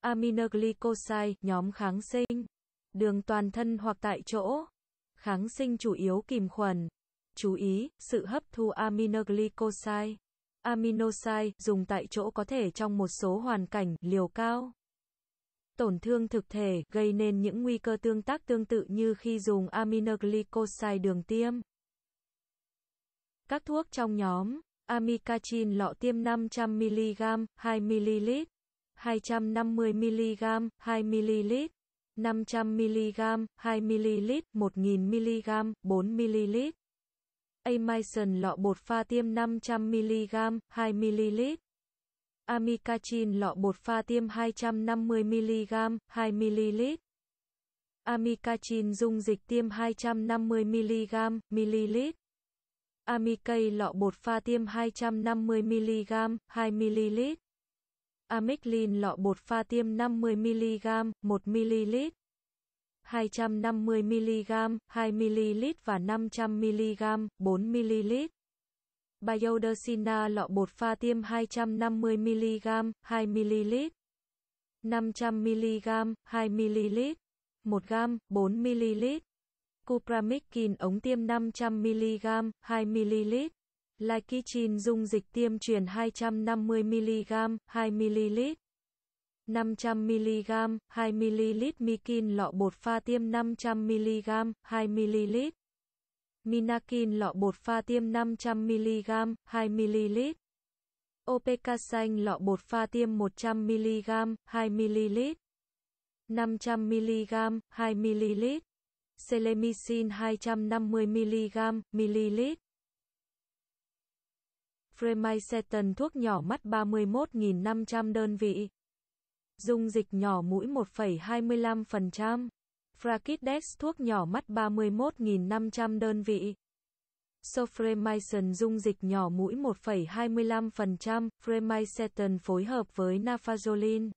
Aminoglycoside, nhóm kháng sinh, đường toàn thân hoặc tại chỗ. Kháng sinh chủ yếu kìm khuẩn. Chú ý, sự hấp thu aminoglycoside, aminoside dùng tại chỗ có thể trong một số hoàn cảnh liều cao. Tổn thương thực thể gây nên những nguy cơ tương tác tương tự như khi dùng aminoglycoside đường tiêm. Các thuốc trong nhóm Amicacin lọ tiêm 500mg, 2ml 250mg, 2ml, 500mg, 2ml, 1000mg, 4ml. Amison lọ bột pha tiêm 500mg, 2ml. Amicacin lọ bột pha tiêm 250mg, 2ml. Amicacin dung dịch tiêm 250mg, ml. Amikay lọ bột pha tiêm 250mg, 2ml. Amiclin lọ bột pha tiêm 50mg, 1ml, 250mg, 2ml và 500mg, 4ml. Biodosina lọ bột pha tiêm 250mg, 2ml, 500mg, 2ml, 1g, 4ml. Cupramicin ống tiêm 500mg, 2ml. Lycichin dung dịch tiêm truyền 250mg, 2ml. 500mg, 2ml Mikin lọ bột pha tiêm 500mg, 2ml. Minakin lọ bột pha tiêm 500mg, 2ml. Opeka xanh lọ bột pha tiêm 100mg, 2ml. 500mg, 2ml. Selemicin 250mg, ml. Freemaceton thuốc nhỏ mắt 31.500 đơn vị. Dung dịch nhỏ mũi 1,25%. Frakidex thuốc nhỏ mắt 31.500 đơn vị. Sofremycin dung dịch nhỏ mũi 1,25%, Fremycetin phối hợp với Nafazolin.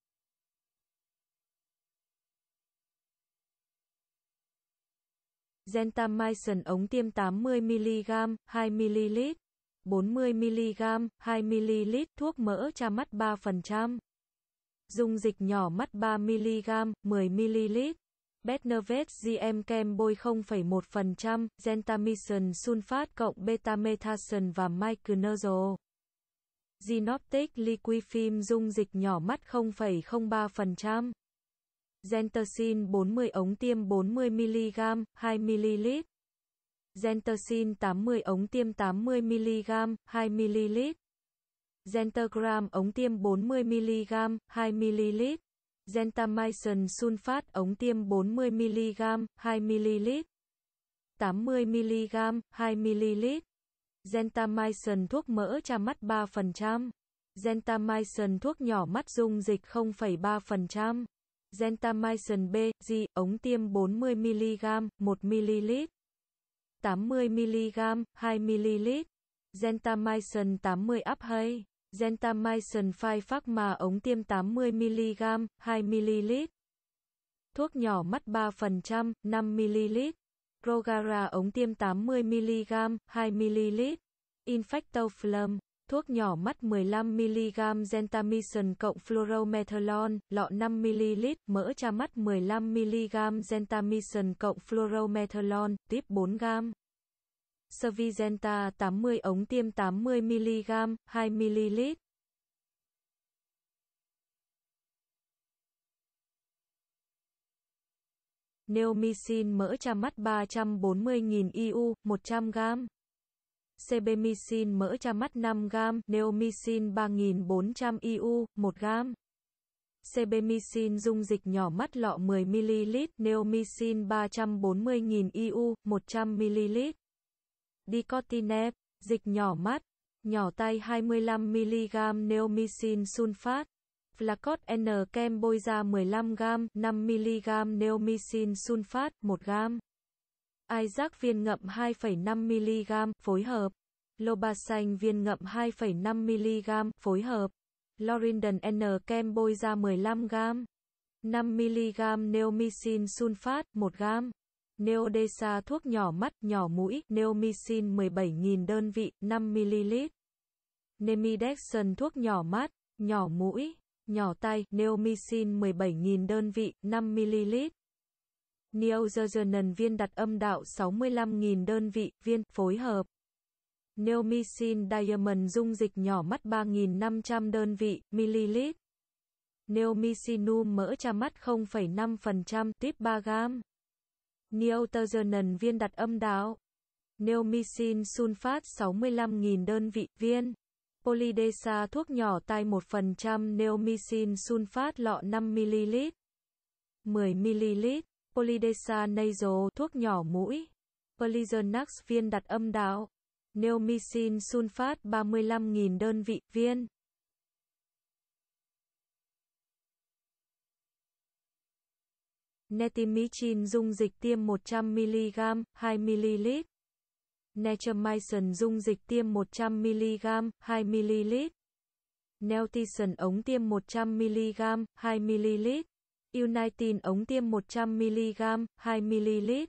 Gentamicin ống tiêm 80mg, 2ml. 40mg, 2ml, thuốc mỡ tra mắt 3%. Dung dịch nhỏ mắt 3mg, 10ml. Betnervet GM kem bôi 0,1%, gentamicin sulfat cộng betamethasone và micronazole. Ginoptic liquifilm dung dịch nhỏ mắt 0,03%. Gentersin 40 ống tiêm 40mg, 2ml. Gentersin 80 ống tiêm 80mg, 2ml. Gentergram ống tiêm 40mg, 2ml. Gentamicin sulfat ống tiêm 40mg, 2ml. 80mg, 2ml. Gentamicin thuốc mỡ tra mắt 3%. Gentamicin thuốc nhỏ mắt dung dịch 0,3%. Gentamicin B, G, ống tiêm 40mg, 1ml. 80mg, 2ml, gentamicin 80 up hay, gentamicin 5 phác mà ống tiêm 80mg, 2ml, thuốc nhỏ mắt 3%, 5ml, Rogara ống tiêm 80mg, 2ml, Infectoflum thuốc nhỏ mắt 15mg gentamicin cộng fluoromethylon, lọ 5ml, mỡ tra mắt 15mg gentamicin cộng fluoromethylon, tiếp 4g. Servigenta 80 ống tiêm 80mg, 2ml. Neomycin mỡ tra mắt 340.000 IU, 100g cbmycin mỡ tra mắt 5g, neomycin 3400 IU 1g. Cbemycin dung dịch nhỏ mắt lọ 10ml, neomycin 340.000 IU, 100ml. Dicotinep, dịch nhỏ mắt, nhỏ tay 25mg neomycin sunfat. Flacot N kem bôi da 15g, 5mg neomycin sunfat, 1g. Isaac viên ngậm 2,5mg, phối hợp. Loba xanh viên ngậm 2,5mg, phối hợp. Lorindan N kem bôi da 15g. 5mg neomycin sunfat 1g. Neodesa thuốc nhỏ mắt, nhỏ mũi, Neomycin 17.000 đơn vị, 5ml. Nemidexon thuốc nhỏ mắt, nhỏ mũi, nhỏ tay, Neomycin 17.000 đơn vị, 5ml. Neo viên đặt âm đạo 65.000 đơn vị, viên, phối hợp. Neomycin Diamond dung dịch nhỏ mắt 3.500 đơn vị, ml. Neomycinum mỡ trà mắt 0,5%, tip 3 gram. Neotazonin viên đặt âm đạo. Neomycin sulfat 65.000 đơn vị, viên. Polydesa thuốc nhỏ tai 1% Neomycin sulfat lọ 5ml. 10ml. Polidesa nasal thuốc nhỏ mũi, Polizernax viên đặt âm đạo, Neomycin sunfat 35.000 đơn vị viên. Netimicin dung dịch tiêm 100mg, 2ml. Netromycin dung dịch tiêm 100mg, 2ml. Neltison ống tiêm 100mg, 2ml. Unitin ống tiêm 100mg, 2ml.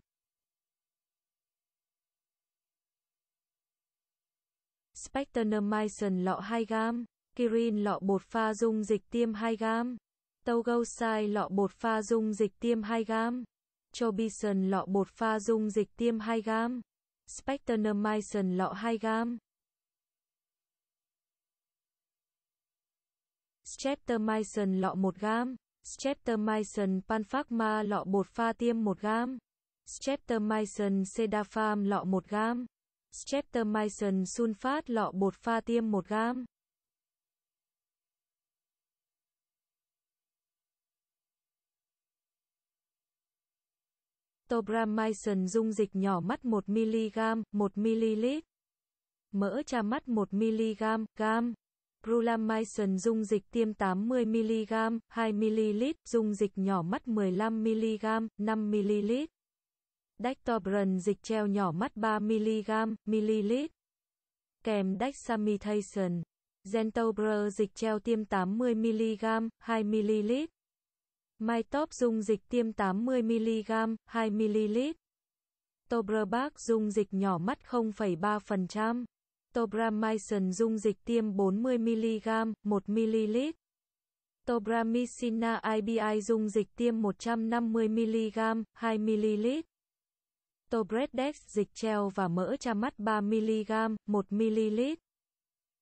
Spectranamycin lọ 2g, Kirin lọ bột pha dung dịch tiêm 2g, Togosai lọ bột pha dung dịch tiêm 2g, Chobison lọ bột pha dung dịch tiêm 2g, Spectranamycin lọ 2g. Streptomycin lọ 1g, Streptomycin panpharma lọ bột pha tiêm 1 gam. Streptomycin sedapharm lọ 1 gam. Streptomycin sunfat lọ bột pha tiêm 1 gam. Tobramycin dung dịch nhỏ mắt 1 mg, 1 ml. Mỡ trà mắt 1 mg, gam. Brulamycin dung dịch tiêm 80mg, 2ml, dung dịch nhỏ mắt 15mg, 5ml. Dactobran dịch treo nhỏ mắt 3mg, ml. Kèm dexamethasone. Gentobra dịch treo tiêm 80mg, 2ml. Mytop dung dịch tiêm 80mg, 2ml. Tobrabac dung dịch nhỏ mắt 0,3%. Tobramycin dung dịch tiêm 40mg, 1ml. Tobramycina IBI dung dịch tiêm 150mg, 2ml. Tobredex dịch treo và mỡ tra mắt 3mg, 1ml.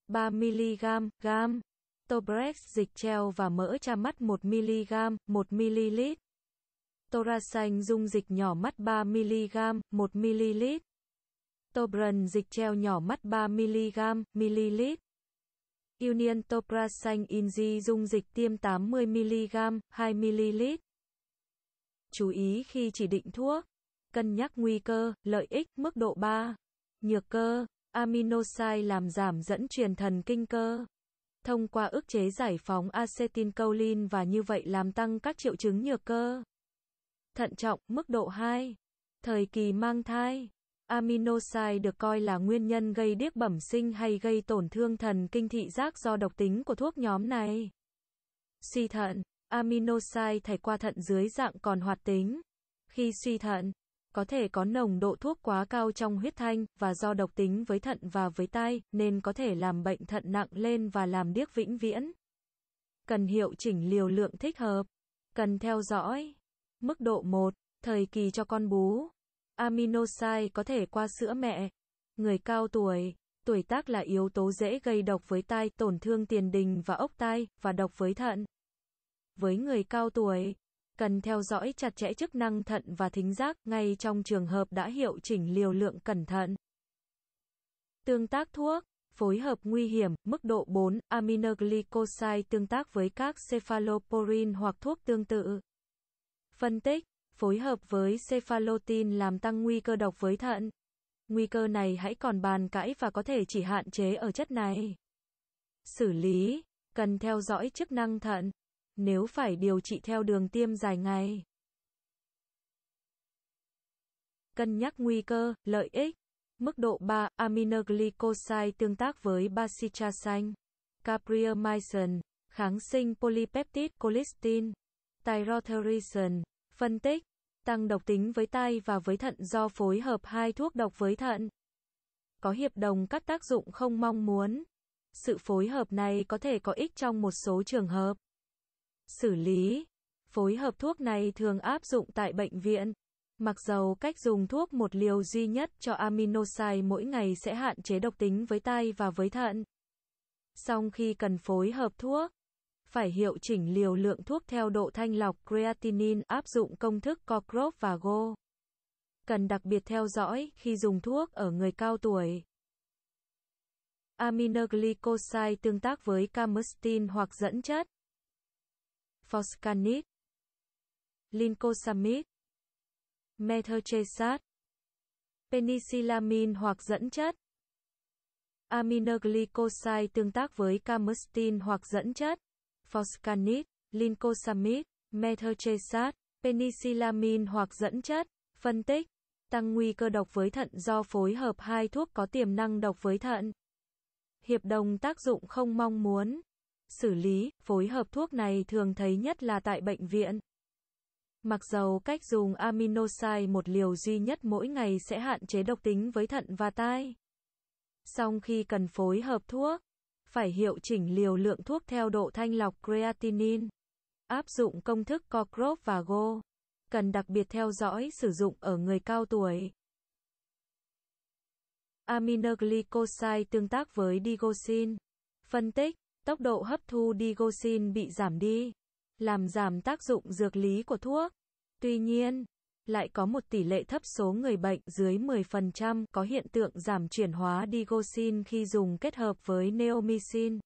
3mg, gam. Tobrex dịch treo và mỡ tra mắt 1mg, 1ml. Toraxanh dung dịch nhỏ mắt 3mg, 1ml. Tobran dịch treo nhỏ mắt 3mg, ml. Union Topra xanh Inji dung dịch tiêm 80mg, 2ml. Chú ý khi chỉ định thuốc. Cân nhắc nguy cơ, lợi ích, mức độ 3. Nhược cơ, aminosai làm giảm dẫn truyền thần kinh cơ. Thông qua ức chế giải phóng acetincholine và như vậy làm tăng các triệu chứng nhược cơ. Thận trọng, mức độ 2. Thời kỳ mang thai. Aminosai được coi là nguyên nhân gây điếc bẩm sinh hay gây tổn thương thần kinh thị giác do độc tính của thuốc nhóm này. Suy thận, aminosai thải qua thận dưới dạng còn hoạt tính. Khi suy thận, có thể có nồng độ thuốc quá cao trong huyết thanh và do độc tính với thận và với tai nên có thể làm bệnh thận nặng lên và làm điếc vĩnh viễn. Cần hiệu chỉnh liều lượng thích hợp. Cần theo dõi. Mức độ 1, thời kỳ cho con bú aminosai có thể qua sữa mẹ. Người cao tuổi, tuổi tác là yếu tố dễ gây độc với tai, tổn thương tiền đình và ốc tai, và độc với thận. Với người cao tuổi, cần theo dõi chặt chẽ chức năng thận và thính giác ngay trong trường hợp đã hiệu chỉnh liều lượng cẩn thận. Tương tác thuốc Phối hợp nguy hiểm, mức độ 4, aminoglycoside tương tác với các cephaloporin hoặc thuốc tương tự. Phân tích phối hợp với cephalotin làm tăng nguy cơ độc với thận. Nguy cơ này hãy còn bàn cãi và có thể chỉ hạn chế ở chất này. Xử lý, cần theo dõi chức năng thận, nếu phải điều trị theo đường tiêm dài ngày. Cân nhắc nguy cơ, lợi ích. Mức độ 3, aminoglycoside tương tác với bacitracin, capriamycin, kháng sinh polypeptide colistin, tyrothericin. Phân tích tăng độc tính với tai và với thận do phối hợp hai thuốc độc với thận. Có hiệp đồng các tác dụng không mong muốn. Sự phối hợp này có thể có ích trong một số trường hợp. Xử lý. Phối hợp thuốc này thường áp dụng tại bệnh viện. Mặc dầu cách dùng thuốc một liều duy nhất cho aminosai mỗi ngày sẽ hạn chế độc tính với tai và với thận. Song khi cần phối hợp thuốc, phải hiệu chỉnh liều lượng thuốc theo độ thanh lọc creatinine áp dụng công thức Cockroach và Go. Cần đặc biệt theo dõi khi dùng thuốc ở người cao tuổi. Aminoglycoside tương tác với camustin hoặc dẫn chất Foscanid Lincosamide Methotrexate Penicillamine hoặc dẫn chất Aminoglycoside tương tác với camustin hoặc dẫn chất foscanit, lincosamid, methotrexate, penicillamine hoặc dẫn chất. Phân tích, tăng nguy cơ độc với thận do phối hợp hai thuốc có tiềm năng độc với thận. Hiệp đồng tác dụng không mong muốn. Xử lý, phối hợp thuốc này thường thấy nhất là tại bệnh viện. Mặc dầu cách dùng aminosai một liều duy nhất mỗi ngày sẽ hạn chế độc tính với thận và tai. Song khi cần phối hợp thuốc, phải hiệu chỉnh liều lượng thuốc theo độ thanh lọc creatinine. Áp dụng công thức Cochrane và Go. Cần đặc biệt theo dõi sử dụng ở người cao tuổi. Aminoglycoside tương tác với digoxin. Phân tích, tốc độ hấp thu digoxin bị giảm đi, làm giảm tác dụng dược lý của thuốc. Tuy nhiên, lại có một tỷ lệ thấp số người bệnh dưới 10% có hiện tượng giảm chuyển hóa digoxin khi dùng kết hợp với neomycin.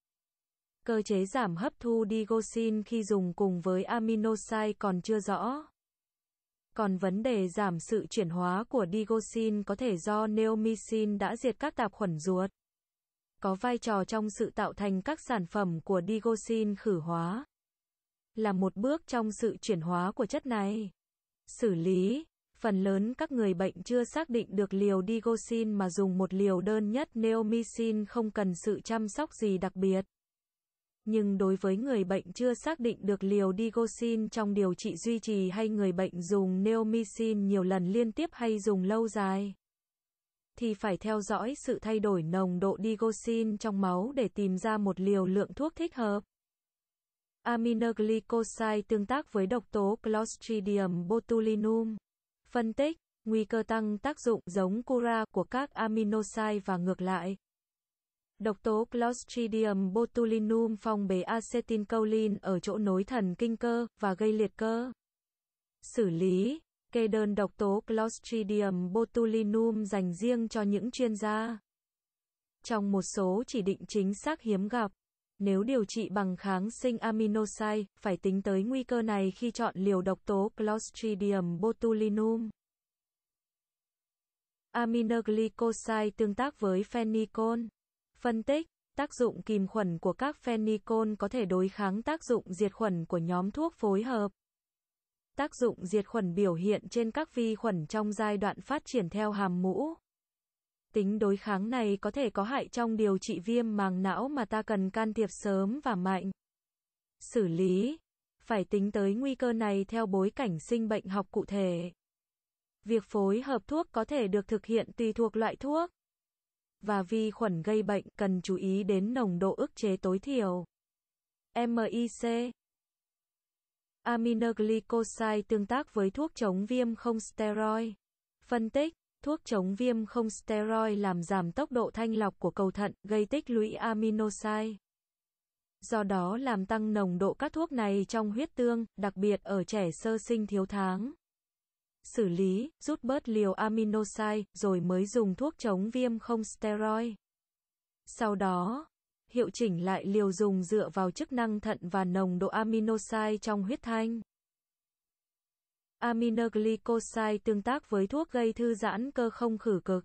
Cơ chế giảm hấp thu digoxin khi dùng cùng với aminoside còn chưa rõ. Còn vấn đề giảm sự chuyển hóa của digoxin có thể do neomycin đã diệt các tạp khuẩn ruột. Có vai trò trong sự tạo thành các sản phẩm của digoxin khử hóa. Là một bước trong sự chuyển hóa của chất này. Xử lý Phần lớn các người bệnh chưa xác định được liều digoxin mà dùng một liều đơn nhất neomycin không cần sự chăm sóc gì đặc biệt. Nhưng đối với người bệnh chưa xác định được liều digoxin trong điều trị duy trì hay người bệnh dùng neomycin nhiều lần liên tiếp hay dùng lâu dài, thì phải theo dõi sự thay đổi nồng độ digoxin trong máu để tìm ra một liều lượng thuốc thích hợp. Aminoglycoside tương tác với độc tố Clostridium botulinum. Phân tích, nguy cơ tăng tác dụng giống cura của các aminoside và ngược lại. Độc tố Clostridium botulinum phong bế acetylcholine ở chỗ nối thần kinh cơ và gây liệt cơ. Xử lý, kê đơn độc tố Clostridium botulinum dành riêng cho những chuyên gia. Trong một số chỉ định chính xác hiếm gặp nếu điều trị bằng kháng sinh aminosai, phải tính tới nguy cơ này khi chọn liều độc tố Clostridium botulinum. Aminoglycoside tương tác với phenicol. Phân tích Tác dụng kìm khuẩn của các phenicol có thể đối kháng tác dụng diệt khuẩn của nhóm thuốc phối hợp. Tác dụng diệt khuẩn biểu hiện trên các vi khuẩn trong giai đoạn phát triển theo hàm mũ. Tính đối kháng này có thể có hại trong điều trị viêm màng não mà ta cần can thiệp sớm và mạnh. Xử lý. Phải tính tới nguy cơ này theo bối cảnh sinh bệnh học cụ thể. Việc phối hợp thuốc có thể được thực hiện tùy thuộc loại thuốc và vi khuẩn gây bệnh cần chú ý đến nồng độ ức chế tối thiểu. MIC Aminoglycoside tương tác với thuốc chống viêm không steroid. Phân tích Thuốc chống viêm không steroid làm giảm tốc độ thanh lọc của cầu thận, gây tích lũy aminosai. Do đó làm tăng nồng độ các thuốc này trong huyết tương, đặc biệt ở trẻ sơ sinh thiếu tháng. Xử lý, rút bớt liều aminosai, rồi mới dùng thuốc chống viêm không steroid. Sau đó, hiệu chỉnh lại liều dùng dựa vào chức năng thận và nồng độ aminosai trong huyết thanh aminoglycoside tương tác với thuốc gây thư giãn cơ không khử cực.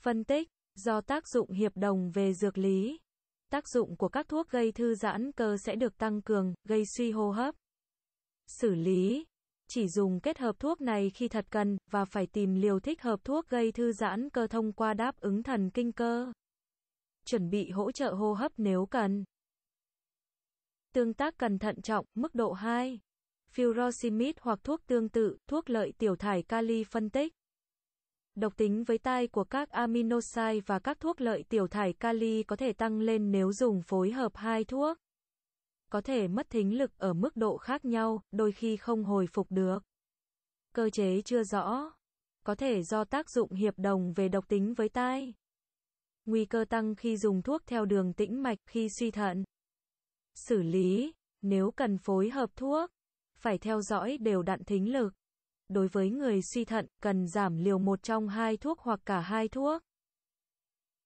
Phân tích, do tác dụng hiệp đồng về dược lý, tác dụng của các thuốc gây thư giãn cơ sẽ được tăng cường, gây suy hô hấp. Xử lý, chỉ dùng kết hợp thuốc này khi thật cần và phải tìm liều thích hợp thuốc gây thư giãn cơ thông qua đáp ứng thần kinh cơ. Chuẩn bị hỗ trợ hô hấp nếu cần. Tương tác cần thận trọng, mức độ 2 furosemide hoặc thuốc tương tự, thuốc lợi tiểu thải kali phân tích. Độc tính với tai của các aminoside và các thuốc lợi tiểu thải kali có thể tăng lên nếu dùng phối hợp hai thuốc. Có thể mất thính lực ở mức độ khác nhau, đôi khi không hồi phục được. Cơ chế chưa rõ. Có thể do tác dụng hiệp đồng về độc tính với tai. Nguy cơ tăng khi dùng thuốc theo đường tĩnh mạch khi suy thận. Xử lý, nếu cần phối hợp thuốc phải theo dõi đều đặn thính lực. Đối với người suy thận, cần giảm liều một trong hai thuốc hoặc cả hai thuốc.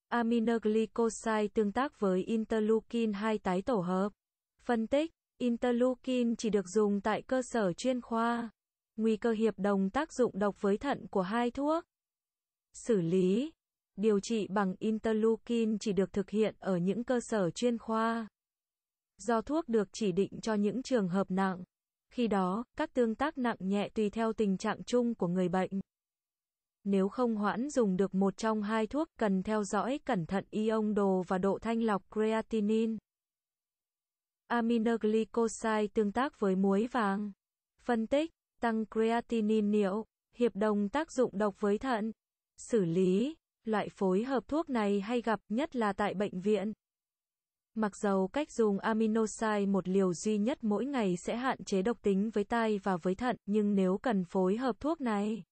Aminoglycoside tương tác với interleukin 2 tái tổ hợp. Phân tích, interleukin chỉ được dùng tại cơ sở chuyên khoa. Nguy cơ hiệp đồng tác dụng độc với thận của hai thuốc. Xử lý, điều trị bằng interleukin chỉ được thực hiện ở những cơ sở chuyên khoa. Do thuốc được chỉ định cho những trường hợp nặng khi đó, các tương tác nặng nhẹ tùy theo tình trạng chung của người bệnh. Nếu không hoãn dùng được một trong hai thuốc, cần theo dõi cẩn thận ion đồ và độ thanh lọc creatinine. Aminoglycoside tương tác với muối vàng. Phân tích, tăng creatinine niệu, hiệp đồng tác dụng độc với thận. Xử lý, loại phối hợp thuốc này hay gặp nhất là tại bệnh viện. Mặc dầu cách dùng aminoside một liều duy nhất mỗi ngày sẽ hạn chế độc tính với tai và với thận, nhưng nếu cần phối hợp thuốc này,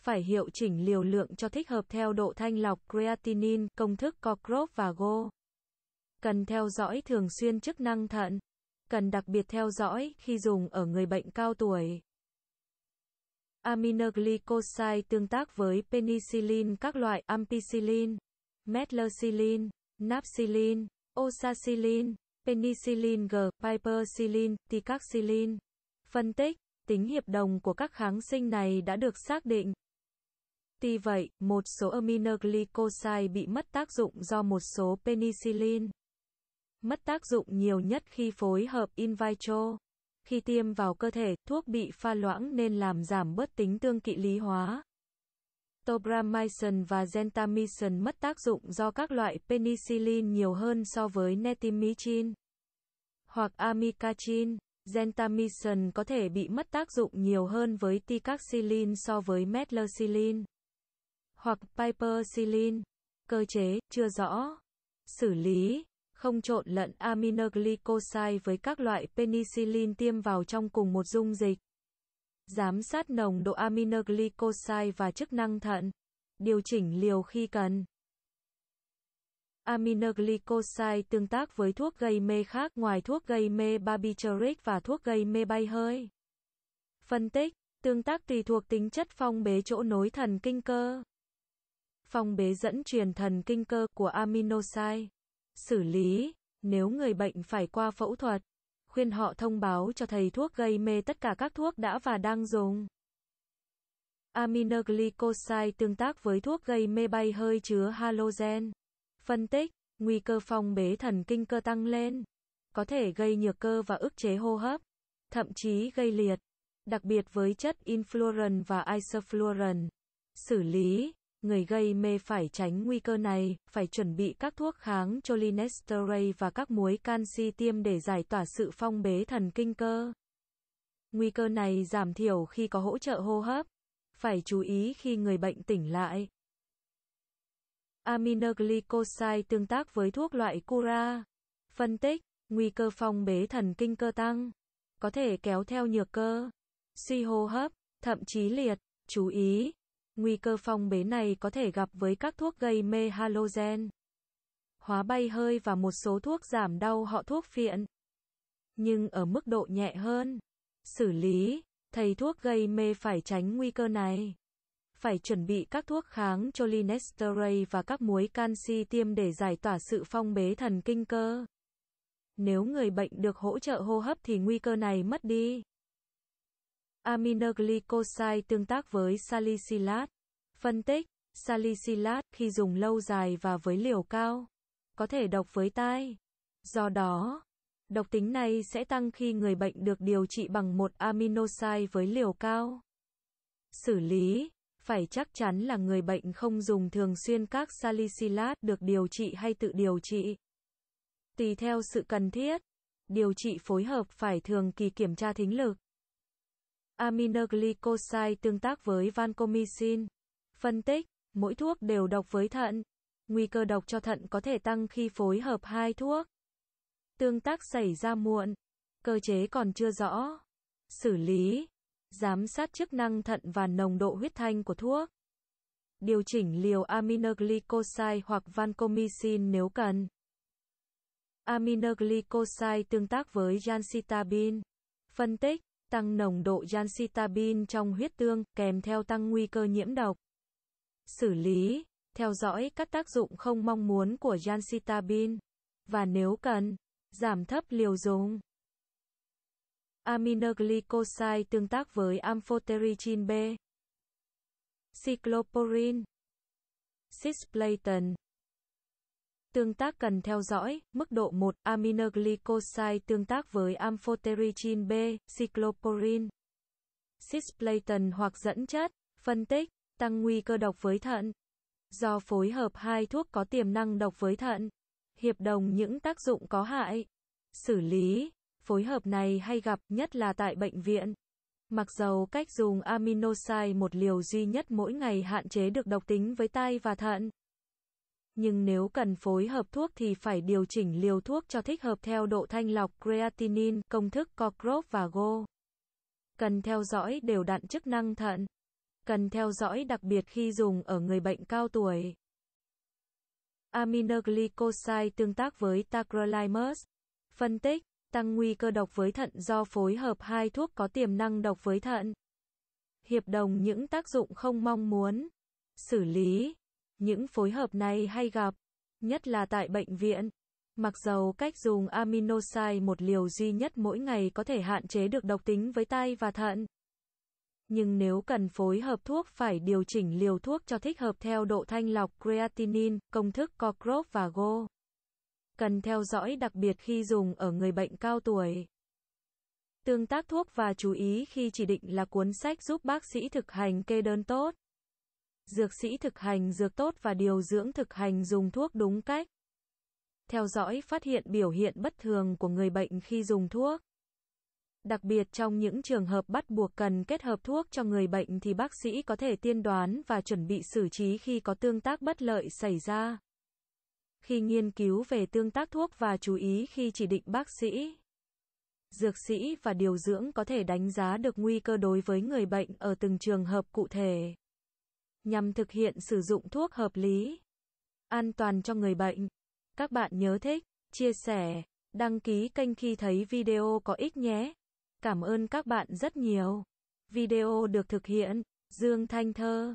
phải hiệu chỉnh liều lượng cho thích hợp theo độ thanh lọc creatinine, công thức Cochrane và Go. Cần theo dõi thường xuyên chức năng thận. Cần đặc biệt theo dõi khi dùng ở người bệnh cao tuổi. Aminoglycoside tương tác với penicillin các loại ampicillin, metlacillin, napsilin. Oxacillin, penicillin G, piperacillin, ticaxilin. Phân tích, tính hiệp đồng của các kháng sinh này đã được xác định. Tuy vậy, một số aminoglycoside bị mất tác dụng do một số penicillin. Mất tác dụng nhiều nhất khi phối hợp in vitro. Khi tiêm vào cơ thể, thuốc bị pha loãng nên làm giảm bớt tính tương kỵ lý hóa. Cetobramycin và gentamicin mất tác dụng do các loại penicillin nhiều hơn so với netimicin hoặc amikacin. Gentamicin có thể bị mất tác dụng nhiều hơn với ticaxilin so với metlercilin hoặc piperacillin. Cơ chế chưa rõ. Xử lý không trộn lẫn aminoglycoside với các loại penicillin tiêm vào trong cùng một dung dịch giám sát nồng độ aminoglycoside và chức năng thận, điều chỉnh liều khi cần. Aminoglycoside tương tác với thuốc gây mê khác ngoài thuốc gây mê barbituric và thuốc gây mê bay hơi. Phân tích, tương tác tùy thuộc tính chất phong bế chỗ nối thần kinh cơ. Phong bế dẫn truyền thần kinh cơ của aminoside. Xử lý, nếu người bệnh phải qua phẫu thuật khuyên họ thông báo cho thầy thuốc gây mê tất cả các thuốc đã và đang dùng. Aminoglycoside tương tác với thuốc gây mê bay hơi chứa halogen. Phân tích, nguy cơ phong bế thần kinh cơ tăng lên, có thể gây nhược cơ và ức chế hô hấp, thậm chí gây liệt, đặc biệt với chất influoren và isofluoren. Xử lý Người gây mê phải tránh nguy cơ này, phải chuẩn bị các thuốc kháng cholinesterase và các muối canxi tiêm để giải tỏa sự phong bế thần kinh cơ. Nguy cơ này giảm thiểu khi có hỗ trợ hô hấp. Phải chú ý khi người bệnh tỉnh lại. Aminoglycoside tương tác với thuốc loại cura. Phân tích, nguy cơ phong bế thần kinh cơ tăng. Có thể kéo theo nhược cơ, suy hô hấp, thậm chí liệt. Chú ý, Nguy cơ phong bế này có thể gặp với các thuốc gây mê halogen, hóa bay hơi và một số thuốc giảm đau họ thuốc phiện. Nhưng ở mức độ nhẹ hơn, xử lý, thầy thuốc gây mê phải tránh nguy cơ này. Phải chuẩn bị các thuốc kháng cholinesterase và các muối canxi tiêm để giải tỏa sự phong bế thần kinh cơ. Nếu người bệnh được hỗ trợ hô hấp thì nguy cơ này mất đi. Aminoglycoside tương tác với salicylate. Phân tích, salicylate khi dùng lâu dài và với liều cao, có thể độc với tai. Do đó, độc tính này sẽ tăng khi người bệnh được điều trị bằng một aminoside với liều cao. Xử lý, phải chắc chắn là người bệnh không dùng thường xuyên các salicylate được điều trị hay tự điều trị. Tùy theo sự cần thiết, điều trị phối hợp phải thường kỳ kiểm tra thính lực aminoglycoside tương tác với vancomycin. Phân tích, mỗi thuốc đều độc với thận. Nguy cơ độc cho thận có thể tăng khi phối hợp hai thuốc. Tương tác xảy ra muộn. Cơ chế còn chưa rõ. Xử lý. Giám sát chức năng thận và nồng độ huyết thanh của thuốc. Điều chỉnh liều aminoglycoside hoặc vancomycin nếu cần. Aminoglycoside tương tác với jansitabine. Phân tích tăng nồng độ jansitabin trong huyết tương, kèm theo tăng nguy cơ nhiễm độc. Xử lý, theo dõi các tác dụng không mong muốn của jansitabin, và nếu cần, giảm thấp liều dùng. Aminoglycoside tương tác với amphotericin B, cycloporin, cisplatin. Tương tác cần theo dõi, mức độ 1, aminoglycoside tương tác với amphotericin B, cycloporin, cisplatin hoặc dẫn chất, phân tích, tăng nguy cơ độc với thận. Do phối hợp hai thuốc có tiềm năng độc với thận, hiệp đồng những tác dụng có hại, xử lý, phối hợp này hay gặp nhất là tại bệnh viện. Mặc dù cách dùng aminosai một liều duy nhất mỗi ngày hạn chế được độc tính với tai và thận, nhưng nếu cần phối hợp thuốc thì phải điều chỉnh liều thuốc cho thích hợp theo độ thanh lọc creatinine, công thức Cochrane và Go. Cần theo dõi đều đặn chức năng thận. Cần theo dõi đặc biệt khi dùng ở người bệnh cao tuổi. Aminoglycoside tương tác với tacrolimus. Phân tích, tăng nguy cơ độc với thận do phối hợp hai thuốc có tiềm năng độc với thận. Hiệp đồng những tác dụng không mong muốn. Xử lý những phối hợp này hay gặp, nhất là tại bệnh viện. Mặc dù cách dùng aminosai một liều duy nhất mỗi ngày có thể hạn chế được độc tính với tai và thận. Nhưng nếu cần phối hợp thuốc phải điều chỉnh liều thuốc cho thích hợp theo độ thanh lọc creatinine, công thức Cochrane và Go. Cần theo dõi đặc biệt khi dùng ở người bệnh cao tuổi. Tương tác thuốc và chú ý khi chỉ định là cuốn sách giúp bác sĩ thực hành kê đơn tốt dược sĩ thực hành dược tốt và điều dưỡng thực hành dùng thuốc đúng cách. Theo dõi phát hiện biểu hiện bất thường của người bệnh khi dùng thuốc. Đặc biệt trong những trường hợp bắt buộc cần kết hợp thuốc cho người bệnh thì bác sĩ có thể tiên đoán và chuẩn bị xử trí khi có tương tác bất lợi xảy ra. Khi nghiên cứu về tương tác thuốc và chú ý khi chỉ định bác sĩ, dược sĩ và điều dưỡng có thể đánh giá được nguy cơ đối với người bệnh ở từng trường hợp cụ thể nhằm thực hiện sử dụng thuốc hợp lý, an toàn cho người bệnh. Các bạn nhớ thích, chia sẻ, đăng ký kênh khi thấy video có ích nhé. Cảm ơn các bạn rất nhiều. Video được thực hiện, Dương Thanh Thơ